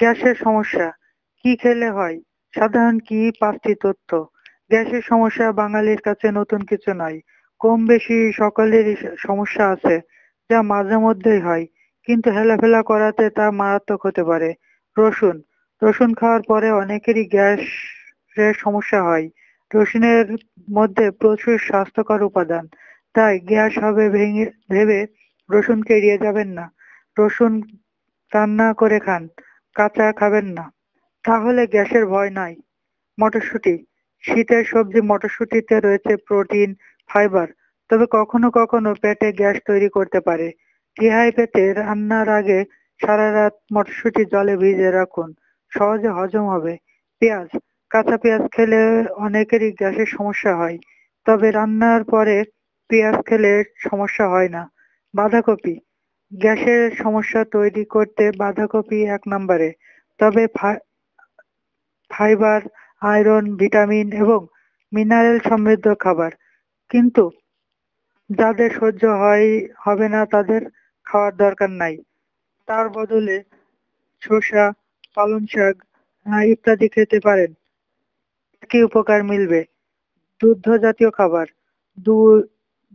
গ্যাসের সমস্যা কি খেলে হয় সাধারণ কি পাঁচটি তথ্য গ্যাসের সমস্যা বাঙালির কাছে নতুন কিছু নয় কম বেশি সকলেরই সমস্যা আছে যা মাঝে মধ্যেই হয় কিন্তু হেলাফেলা করাতে তা মারাত্মক হতে পারে রসুন রসুন খাওয়ার পরে অনেকেরই গ্যাসের সমস্যা হয় রসুনের মধ্যে প্রচুর স্বাস্থ্যকর উপাদান তাই গ্যাস হবে ভেঙে ভেবে রসুনকে এড়িয়ে যাবেন না রসুন রান্না করে খান কাঁচা খাবেন না তাহলে গ্যাসের ভয় নাই মটরশুঁটি শীতের সবজি মটরশুঁটিতে রয়েছে প্রোটিন ফাইবার তবে কখনো কখনো পেটে গ্যাস তৈরি করতে পারে টিহাই পেতে রান্নার আগে সারা রাত মটরশুঁটি জলে ভিজে রাখুন সহজে হজম হবে পেঁয়াজ কাঁচা পেঁয়াজ খেলে অনেকেরই গ্যাসের সমস্যা হয় তবে রান্নার পরে পেঁয়াজ খেলে সমস্যা হয় না বাঁধাকপি গ্যাসের সমস্যা তৈরি করতে বাঁধাকপি এক নম্বরে, তবে ফাইবার, আয়রন, ভিটামিন এবং মিনারেল সমৃদ্ধ খাবার, কিন্তু যাদের সহ্য হয় হবে না তাদের খাওয়ার দরকার নাই তার বদলে শসা পালং শাক ইত্যাদি খেতে পারেন কি উপকার মিলবে দুগ্ধ জাতীয় খাবার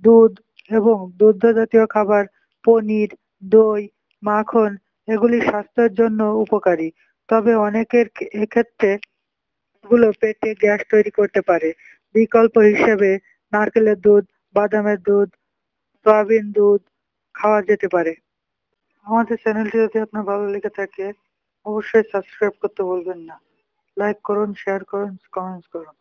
দুধ এবং দুগ্ধ জাতীয় খাবার পনির দই মাখন এগুলি স্বাস্থ্যের জন্য উপকারী তবে অনেকের এক্ষেত্রে এগুলো পেটে গ্যাস তৈরি করতে পারে বিকল্প হিসেবে নারকেলের দুধ বাদামের দুধ সয়াবিন দুধ খাওয়া যেতে পারে আমাদের চ্যানেলটি যদি আপনার ভালো লেগে থাকে অবশ্যই সাবস্ক্রাইব করতে বলবেন না লাইক করুন শেয়ার করুন কমেন্টস করুন